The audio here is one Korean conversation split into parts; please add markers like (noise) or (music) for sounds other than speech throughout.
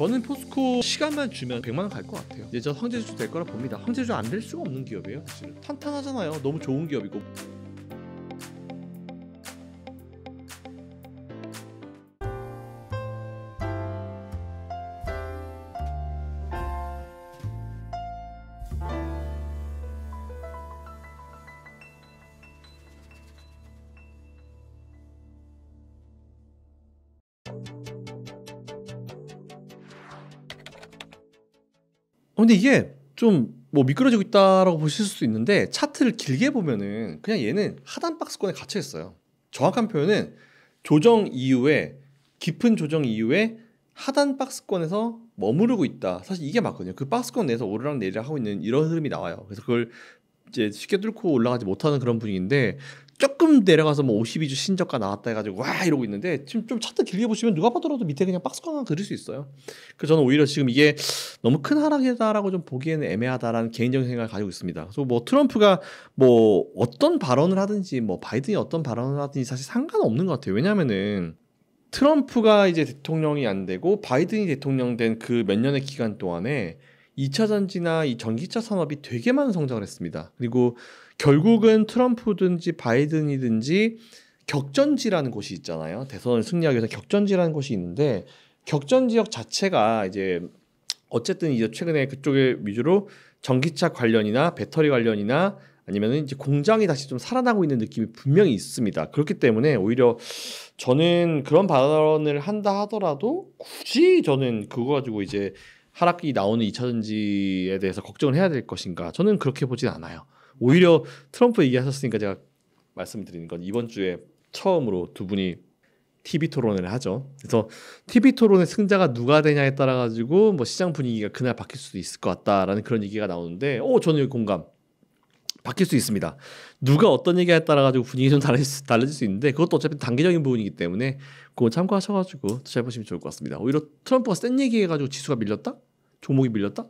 저는 포스코 시간만 주면 100만 원갈 것 같아요. 이제 저황제주될 거라 봅니다. 황제주안 될 수가 없는 기업이에요. 사실 탄탄하잖아요. 너무 좋은 기업이고. 어, 근데 이게 좀 뭐 미끄러지고 있다라고 보실 수도 있는데 차트를 길게 보면은 그냥 얘는 하단 박스권에 갇혀 있어요. 정확한 표현은 조정 이후에 깊은 조정 이후에 하단 박스권에서 머무르고 있다. 사실 이게 맞거든요. 그 박스권 내에서 오르락 내리락 하고 있는 이런 흐름이 나와요. 그래서 그걸 이제 쉽게 뚫고 올라가지 못하는 그런 분위기인데 조금 내려가서 뭐 52주 신저가 나왔다 해가지고 와 이러고 있는데 지금 좀 차트 길게 보시면 누가 봐더라도 밑에 그냥 박스권 하나 그릴 수 있어요. 그래서 저는 오히려 지금 이게 너무 큰 하락이다라고 좀 보기에는 애매하다라는 개인적인 생각을 가지고 있습니다. 그래서 뭐 트럼프가 뭐 어떤 발언을 하든지 뭐 바이든이 어떤 발언을 하든지 사실 상관없는 것 같아요. 왜냐면은 트럼프가 이제 대통령이 안 되고 바이든이 대통령 된 그 몇 년의 기간 동안에 2차 전지나 이 전기차 산업이 되게 많은 성장을 했습니다. 그리고 결국은 트럼프든지 바이든이든지 격전지라는 곳이 있잖아요. 대선을 승리하기 위해서 격전지라는 곳이 있는데 격전 지역 자체가 이제 어쨌든 이제 최근에 그쪽에 위주로 전기차 관련이나 배터리 관련이나 아니면 이제 공장이 다시 좀 살아나고 있는 느낌이 분명히 있습니다. 그렇기 때문에 오히려 저는 그런 발언을 한다 하더라도 굳이 저는 그거 가지고 이제 하락이 나오는 2차 전지에 대해서 걱정을 해야 될 것인가? 저는 그렇게 보진 않아요. 오히려 트럼프 얘기하셨으니까 제가 말씀드리는 건 이번 주에 처음으로 두 분이 TV 토론을 하죠. 그래서 TV 토론의 승자가 누가 되냐에 따라 가지고 뭐 시장 분위기가 그날 바뀔 수도 있을 것 같다라는 그런 얘기가 나오는데, 오 저는 공감. 바뀔 수 있습니다. 누가 어떤 얘기에 따라 가지고 분위기 좀 달라질 수, 달라질 수 있는데 그것도 어차피 단기적인 부분이기 때문에 그거 참고하셔가지고 투자 보시면 좋을 것 같습니다. 오히려 트럼프가 센 얘기해가지고 지수가 밀렸다? 종목이 밀렸다?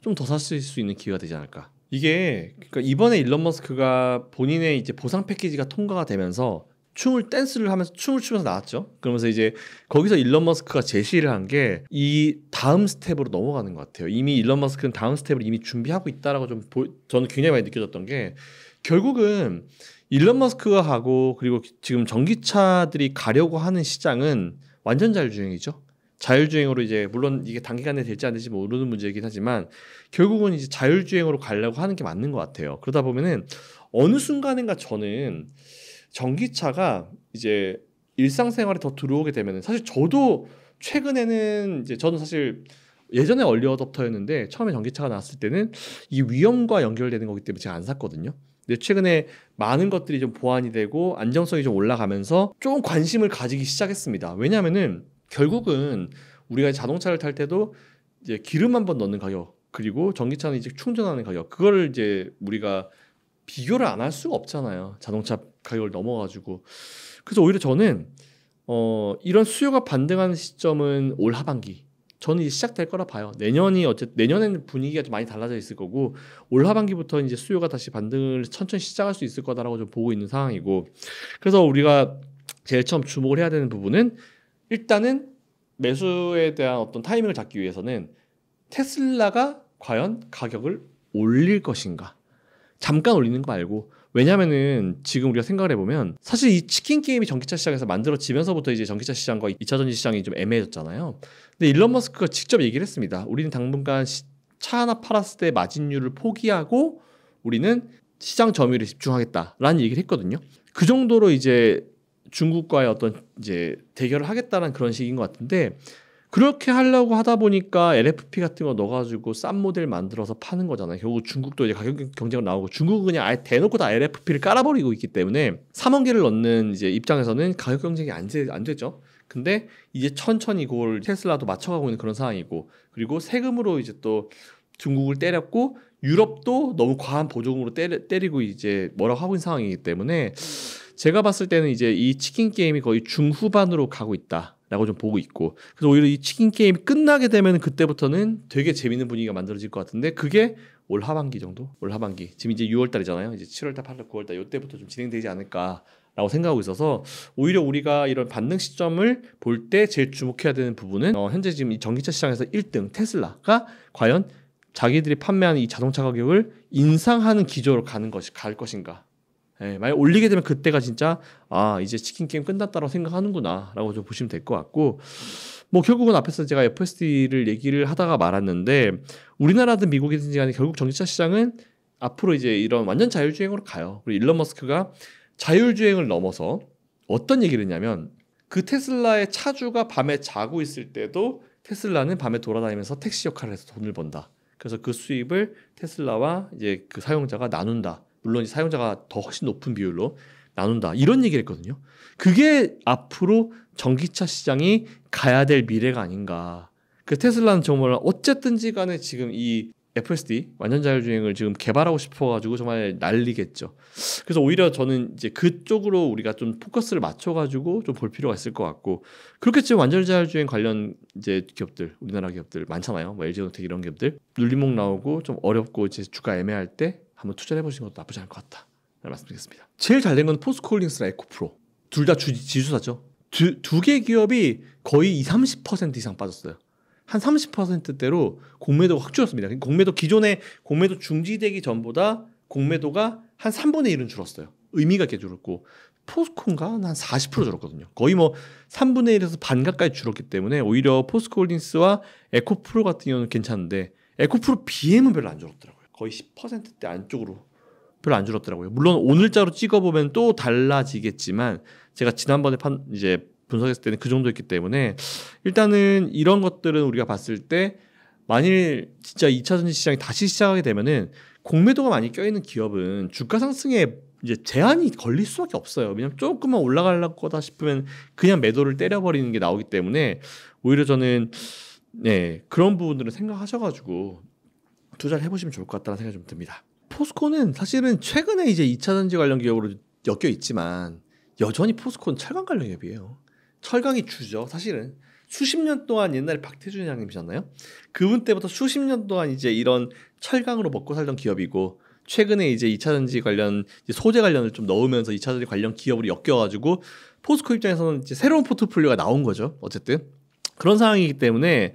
좀 더 샀을 수 있는 기회가 되지 않을까? 이게 그러니까 이번에 일론 머스크가 본인의 이제 보상 패키지가 통과가 되면서 춤을 댄스를 하면서 춤을 추면서 나왔죠. 그러면서 이제 거기서 일론 머스크가 제시를 한 게 이 다음 스텝으로 넘어가는 것 같아요. 이미 일론 머스크는 다음 스텝을 이미 준비하고 있다라고 좀 보, 저는 굉장히 많이 느껴졌던 게 결국은 일론 머스크가 하고 그리고 지금 전기차들이 가려고 하는 시장은 완전 자율주행이죠. 자율주행으로 이제 물론 이게 단기간에 될지 안 될지 모르는 문제이긴 하지만 결국은 이제 자율주행으로 가려고 하는 게 맞는 것 같아요. 그러다 보면은 어느 순간인가 저는 전기차가 이제 일상생활에 더 들어오게 되면은 사실 저도 최근에는 이제 저는 사실 예전에 얼리어답터였는데 처음에 전기차가 나왔을 때는 이 위험과 연결되는 거기 때문에 제가 안 샀거든요. 근데 최근에 많은 것들이 좀 보완이 되고 안정성이 좀 올라가면서 좀 관심을 가지기 시작했습니다. 왜냐면은 결국은 우리가 자동차를 탈 때도 이제 기름 한 번 넣는 가격 그리고 전기차는 이제 충전하는 가격 그거를 이제 우리가 비교를 안 할 수가 없잖아요. 자동차 가격을 넘어가지고 그래서 오히려 저는 어, 이런 수요가 반등하는 시점은 올 하반기. 저는 이제 시작될 거라 봐요. 내년이 어쨌든 내년에는 분위기가 좀 많이 달라져 있을 거고 올 하반기부터 이제 수요가 다시 반등을 천천히 시작할 수 있을 거다라고 좀 보고 있는 상황이고 그래서 우리가 제일 처음 주목을 해야 되는 부분은 일단은 매수에 대한 어떤 타이밍을 잡기 위해서는 테슬라가 과연 가격을 올릴 것인가? 잠깐 올리는 거 말고 왜냐면은 지금 우리가 생각을 해보면 사실 이 치킨 게임이 전기차 시장에서 만들어지면서부터 이제 전기차 시장과 2차 전지 시장이 좀 애매해졌잖아요. 근데 일론 머스크가 직접 얘기를 했습니다. 우리는 당분간 차 하나 팔았을 때 마진율을 포기하고 우리는 시장 점유율에 집중하겠다라는 얘기를 했거든요. 그 정도로 이제 중국과의 어떤 이제 대결을 하겠다는 그런 식인 것 같은데 그렇게 하려고 하다 보니까 LFP 같은 거 넣어가지고 싼 모델 만들어서 파는 거잖아요. 결국 중국도 이제 가격 경쟁을 나오고 중국은 그냥 아예 대놓고 다 LFP를 깔아버리고 있기 때문에 삼원기를 넣는 이제 입장에서는 가격 경쟁이 안, 되, 안 되죠. 근데 이제 천천히 그걸 테슬라도 맞춰가고 있는 그런 상황이고 그리고 세금으로 이제 또 중국을 때렸고 유럽도 너무 과한 보조금으로 때리, 때리고 이제 뭐라고 하고 있는 상황이기 때문에 제가 봤을 때는 이제 이 치킨 게임이 거의 중후반으로 가고 있다. 라고 좀 보고 있고 그래서 오히려 이 치킨 게임이 끝나게 되면 그때부터는 되게 재밌는 분위기가 만들어질 것 같은데 그게 올 하반기 정도 올 하반기 지금 이제 6월달이잖아요 이제 7월달 8월 9월달 이때부터 좀 진행되지 않을까라고 생각하고 있어서 오히려 우리가 이런 반등 시점을 볼 때 제일 주목해야 되는 부분은 어, 현재 지금 이 전기차 시장에서 1등 테슬라가 과연 자기들이 판매하는 이 자동차 가격을 인상하는 기조로 가는 것이 갈 것인가 예, 만약 올리게 되면 그때가 진짜 아 이제 치킨 게임 끝났다라고 생각하는구나라고 좀 보시면 될 것 같고 뭐 결국은 앞에서 제가 FSD를 얘기를 하다가 말았는데 우리나라든 미국이든지 간에 결국 전기차 시장은 앞으로 이제 이런 완전 자율주행으로 가요. 그리고 일론 머스크가 자율주행을 넘어서 어떤 얘기를 했냐면 그 테슬라의 차주가 밤에 자고 있을 때도 테슬라는 밤에 돌아다니면서 택시 역할을 해서 돈을 번다. 그래서 그 수입을 테슬라와 이제 그 사용자가 나눈다. 물론 사용자가 더 훨씬 높은 비율로 나눈다 이런 얘기를 했거든요. 그게 앞으로 전기차 시장이 가야 될 미래가 아닌가. 그 테슬라는 정말 어쨌든지 간에 지금 이 FSD 완전 자율주행을 지금 개발하고 싶어가지고 정말 난리겠죠. 그래서 오히려 저는 이제 그쪽으로 우리가 좀 포커스를 맞춰가지고 좀 볼 필요가 있을 것 같고 그렇게 지금 완전 자율주행 관련 이제 기업들 우리나라 기업들 많잖아요. 뭐 LG노텍 이런 기업들 눌림목 나오고 좀 어렵고 이제 주가 애매할 때 한번 투자해 를 보시는 것도 나쁘지 않을 것 같다. 말씀드리겠습니다. 제일 잘 된 건 포스코홀딩스랑 에코프로 둘 다 지주사죠. 두개 기업이 거의 2, 30% 이상 빠졌어요. 한 30%대로 공매도가 확 줄었습니다. 그러니까 공매도 기존에 공매도 중지되기 전보다 공매도가 한 3분의 1은 줄었어요. 의미가 꽤 줄었고 포스코인가 한 40% 줄었거든요. 거의 뭐 3분의 1에서 반 가까이 줄었기 때문에 오히려 포스코홀딩스와 에코프로 같은 경우는 괜찮은데 에코프로 BM은 별로 안 줄었더라고요. 거의 10%대 안쪽으로 별로 안 줄었더라고요. 물론 오늘자로 찍어보면 또 달라지겠지만 제가 지난번에 판 이제 분석했을 때는 그 정도였기 때문에 일단은 이런 것들은 우리가 봤을 때 만일 진짜 2차 전지 시장이 다시 시작하게 되면은 공매도가 많이 껴있는 기업은 주가 상승에 이제 제한이 걸릴 수밖에 없어요. 왜냐면 조금만 올라갈 거다 싶으면 그냥 매도를 때려버리는 게 나오기 때문에 오히려 저는 네 그런 부분들을 생각하셔가지고 투자를 해보시면 좋을 것 같다는 생각이 좀 듭니다. 포스코는 사실은 최근에 이제 2차 전지 관련 기업으로 엮여 있지만 여전히 포스코는 철강 관련 기업이에요. 철강이 주죠. 사실은 수십 년 동안 옛날에 박태준 회장님이셨나요? 그분 때부터 수십 년 동안 이제 이런 철강으로 먹고 살던 기업이고 최근에 이제 2차 전지 관련 소재 관련을 좀 넣으면서 2차 전지 관련 기업으로 엮여가지고 포스코 입장에서는 이제 새로운 포트폴리오가 나온 거죠. 어쨌든 그런 상황이기 때문에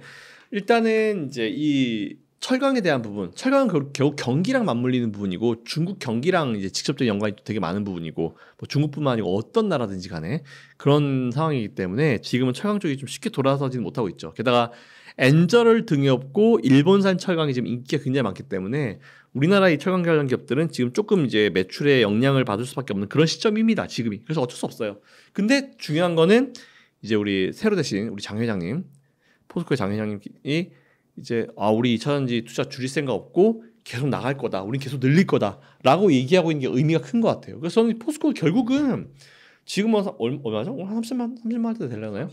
일단은 이제 이 철강에 대한 부분, 철강은 결국 경기랑 맞물리는 부분이고 중국 경기랑 이제 직접적인 연관이 되게 많은 부분이고 뭐 중국뿐만 아니고 어떤 나라든지 간에 그런 상황이기 때문에 지금은 철강 쪽이 좀 쉽게 돌아서지는 못하고 있죠. 게다가 엔저를 등에 업고 일본산 철강이 지금 인기가 굉장히 많기 때문에 우리나라 의 철강 관련 기업들은 지금 조금 이제 매출의 영향을 받을 수밖에 없는 그런 시점입니다. 지금이. 그래서 어쩔 수 없어요. 근데 중요한 거는 이제 우리 새로 되신 우리 장 회장님 포스코의 장 회장님이 이제 아 우리 이차전지 투자 줄일 생각 없고 계속 나갈 거다. 우린 계속 늘릴 거다라고 얘기하고 있는 게 의미가 큰 것 같아요. 그래서 저는 포스코 결국은 지금 와서 얼마죠? 한 30만 30만 원 되려나요?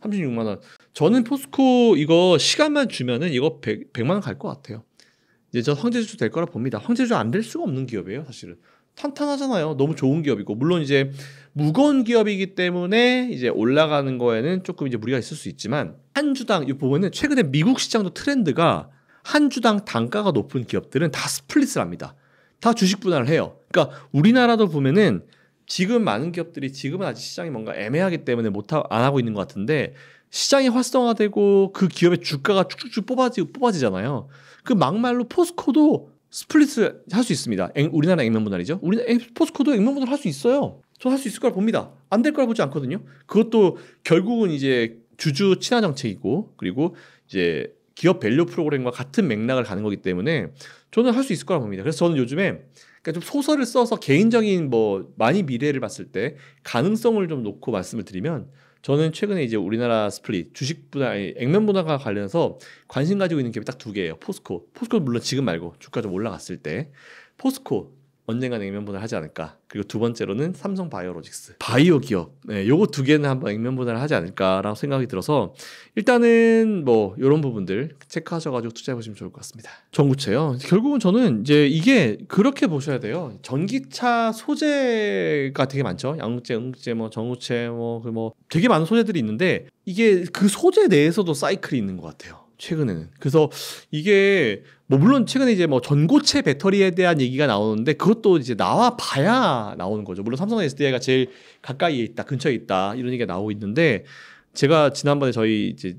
36만, 36만 원. 저는 포스코 이거 시간만 주면은 이거 100, 만원 갈 것 같아요. 이제 저 황제주 될 거라 봅니다. 황제주 안 될 수가 없는 기업이에요, 사실은. 탄탄하잖아요. 너무 좋은 기업이고 물론 이제 무거운 기업이기 때문에 이제 올라가는 거에는 조금 이제 무리가 있을 수 있지만 한 주당 이 보면은 최근에 미국 시장도 트렌드가 한 주당 단가가 높은 기업들은 다 스플릿을 합니다. 다 주식 분할을 해요. 그러니까 우리나라도 보면은 지금 많은 기업들이 지금은 아직 시장이 뭔가 애매하기 때문에 못 안 하고 있는 것 같은데 시장이 활성화되고 그 기업의 주가가 쭉쭉쭉 뽑아지, 뽑아지잖아요. 그 막말로 포스코도 스플릿을 할 수 있습니다. 앵, 우리나라 액면 분할이죠. 우리 나라 포스코도 액면 분할 할 수 있어요. 저할수 있을 거라 봅니다. 안 될 거라 보지 않거든요. 그것도 결국은 이제 주주 친화 정책이고 그리고 이제 기업 밸류 프로그램과 같은 맥락을 가는 거기 때문에 저는 할 수 있을 거라 봅니다. 그래서 저는 요즘에 그러니까 좀 소설을 써서 개인적인 뭐 많이 미래를 봤을 때 가능성을 좀 놓고 말씀을 드리면 저는 최근에 이제 우리나라 스플릿 주식 분야, 아 액면 분화가 관련해서 관심 가지고 있는 기업이 딱두 개예요. 포스코. 포스코 물론 지금 말고 주가 좀 올라갔을 때 포스코 언젠가 액면분할 하지 않을까. 그리고 두 번째로는 삼성 바이오로직스. 바이오 기업. 네, 요거 두 개는 한번 액면분할을 하지 않을까라고 생각이 들어서 일단은 뭐 요런 부분들 체크하셔 가지고 투자해 보시면 좋을 것 같습니다. 전구체요. 결국은 저는 이제 이게 그렇게 보셔야 돼요. 전기차 소재가 되게 많죠. 양극재, 음극재 뭐 전구체 뭐그뭐 그 뭐 되게 많은 소재들이 있는데 이게 그 소재 내에서도 사이클이 있는 것 같아요. 최근에는. 그래서 이게 뭐 물론 최근에 이제 뭐 전고체 배터리에 대한 얘기가 나오는데 그것도 이제 나와 봐야 나오는 거죠. 물론 삼성 SDI가 제일 가까이에 있다, 근처에 있다 이런 얘기가 나오고 있는데 제가 지난번에 저희 이제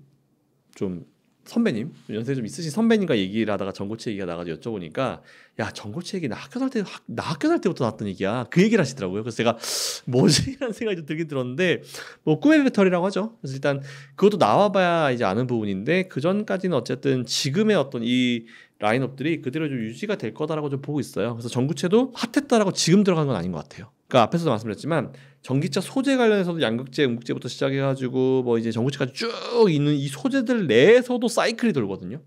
좀 선배님 연세 좀 있으신 선배님과 얘기를 하다가 전고체 얘기가 나가서 여쭤보니까 야 전고체 얘기 나 학교 살때나 학교 살 때부터 나왔던 얘기야 그 얘기를 하시더라고요 그래서 제가 (laughs) 뭐지라는 생각이 좀 들긴 들었는데 뭐 꿈의 배터리라고 하죠 그래서 일단 그것도 나와봐야 이제 아는 부분인데 그 전까지는 어쨌든 지금의 어떤 이 라인업들이 그대로 좀 유지가 될 거다라고 좀 보고 있어요 그래서 전고체도 핫했다라고 지금 들어간 건 아닌 것 같아요 그러니까 앞에서도 말씀드렸지만 전기차 소재 관련해서도 양극재, 음극재부터 시작해가지고 뭐 이제 전구체까지 쭉 있는 이 소재들 내에서도 사이클이 돌거든요.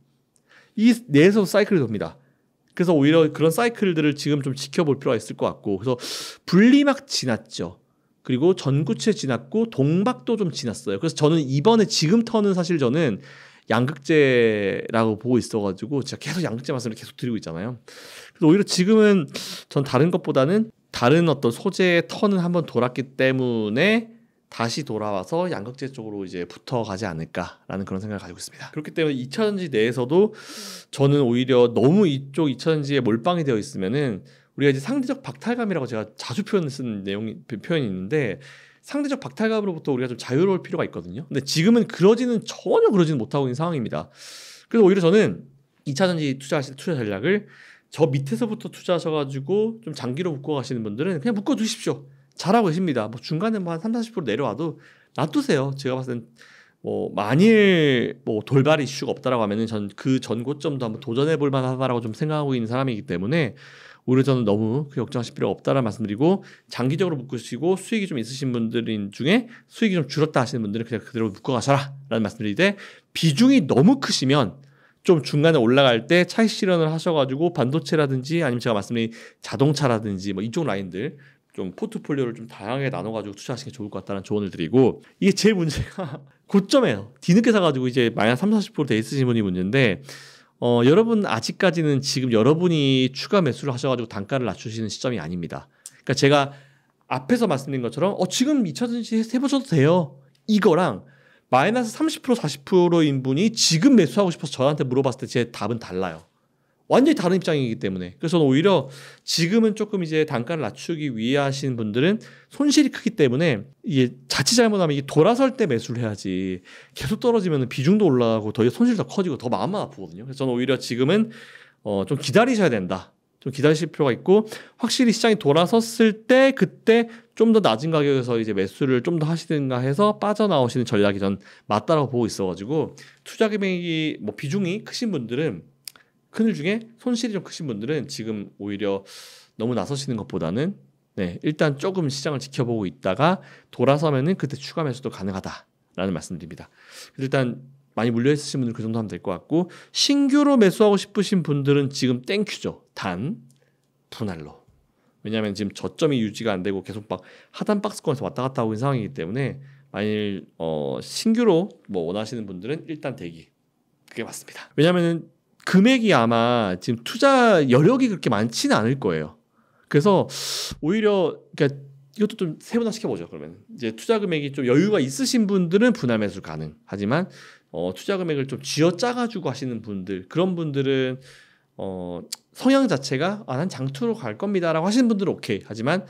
이 내에서 도 사이클이 돕니다. 그래서 오히려 그런 사이클들을 지금 좀 지켜볼 필요가 있을 것 같고 그래서 분리막 지났죠. 그리고 전구체 지났고 동박도 좀 지났어요. 그래서 저는 이번에 지금 터는 사실 저는 양극재라고 보고 있어가지고 제가 계속 양극재 말씀을 계속 드리고 있잖아요. 그래서 오히려 지금은 전 다른 것보다는 다른 어떤 소재의 턴은 한번 돌았기 때문에 다시 돌아와서 양극재 쪽으로 이제 붙어가지 않을까라는 그런 생각을 가지고 있습니다. 그렇기 때문에 2차전지 내에서도 저는 오히려 너무 이쪽 2차전지에 몰빵이 되어 있으면은 우리가 이제 상대적 박탈감이라고 제가 자주 표현을 쓰는 내용이 표현이 있는데 상대적 박탈감으로부터 우리가 좀 자유로울 필요가 있거든요. 근데 지금은 그러지는 전혀 그러지는 못하고 있는 상황입니다. 그래서 오히려 저는 2차전지 투자 투자 전략을 저 밑에서부터 투자하셔가지고 좀 장기로 묶어 가시는 분들은 그냥 묶어 두십시오. 잘하고 계십니다. 뭐 중간에 뭐한 3, 40% 내려와도 놔두세요. 제가 봤을 땐 뭐 만일 뭐 돌발 이슈가 없다라고 하면은 전 그전 그 고점도 한번 도전해 볼 만하다라고 좀 생각하고 있는 사람이기 때문에 오히려 저는 너무 그 걱정하실 필요가 없다라는 말씀드리고 장기적으로 묶으시고 수익이 좀 있으신 분들인 중에 수익이 좀 줄었다 하시는 분들은 그냥 그대로 묶어 가셔라라는 말씀드리되 비중이 너무 크시면 좀 중간에 올라갈 때 차익 실현을 하셔가지고 반도체라든지 아니면 제가 말씀드린 자동차라든지 뭐 이쪽 라인들 좀 포트폴리오를 좀 다양하게 나눠가지고 투자하시는 게 좋을 것 같다는 조언을 드리고 이게 제일 문제가 (laughs) 고점에요 뒤늦게 사가지고 이제 마이너스 30, 40%돼 있으신 분이 문제인데 어, 여러분 아직까지는 지금 여러분이 추가 매수를 하셔가지고 단가를 낮추시는 시점이 아닙니다. 그러니까 제가 앞에서 말씀드린 것처럼 어, 지금 미차 전지 해보셔도 돼요. 이거랑 마이너스 30% 40%인 분이 지금 매수하고 싶어서 저한테 물어봤을 때 제 답은 달라요. 완전히 다른 입장이기 때문에 그래서 오히려 지금은 조금 이제 단가를 낮추기 위해 하시는 분들은 손실이 크기 때문에 이게 자칫 잘못하면 이게 돌아설 때 매수를 해야지 계속 떨어지면 비중도 올라가고 더 손실 더 커지고 더 마음만 아프거든요. 그래서 저는 오히려 지금은 어좀 기다리셔야 된다. 좀 기다리실 필요가 있고 확실히 시장이 돌아섰을 때 그때 좀 더 낮은 가격에서 이제 매수를 좀 더 하시든가 해서 빠져나오시는 전략이 전 맞다라고 보고 있어가지고 투자 금액이 뭐 비중이 크신 분들은 큰일 중에 손실이 좀 크신 분들은 지금 오히려 너무 나서시는 것보다는 네 일단 조금 시장을 지켜보고 있다가 돌아서면은 그때 추가 매수도 가능하다라는 말씀드립니다. 일단 많이 물려 있으신 분들 그 정도 하면 될 것 같고 신규로 매수하고 싶으신 분들은 지금 땡큐죠. 단 분할로. 왜냐하면 지금 저점이 유지가 안 되고 계속 막 하단 박스권에서 왔다 갔다 하고 있는 상황이기 때문에 만일 어, 신규로 뭐 원하시는 분들은 일단 대기 그게 맞습니다. 왜냐하면 금액이 아마 지금 투자 여력이 그렇게 많지는 않을 거예요. 그래서 오히려 그러니까 이것도 좀 세분화 시켜보죠. 그러면 이제 투자 금액이 좀 여유가 있으신 분들은 분할 매수 가능. 하지만 어, 투자 금액을 좀 쥐어짜 가지고 하시는 분들 그런 분들은 어, 성향 자체가 아, 난 장투로 갈 겁니다라고 하시는 분들은 오케이 하지만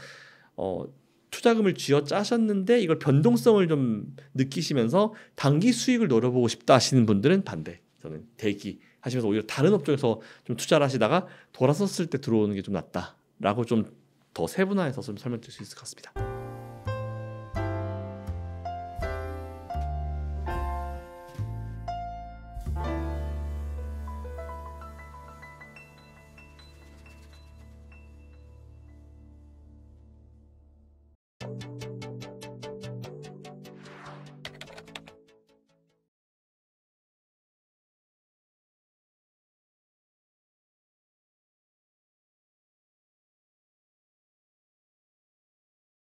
어, 투자금을 쥐어 짜셨는데 이걸 변동성을 좀 느끼시면서 단기 수익을 노려보고 싶다 하시는 분들은 반대 저는 대기 하시면서 오히려 다른 업종에서 좀 투자를 하시다가 돌아섰을 때 들어오는 게 좀 낫다라고 좀 더 세분화해서 좀 설명드릴 수 있을 것 같습니다.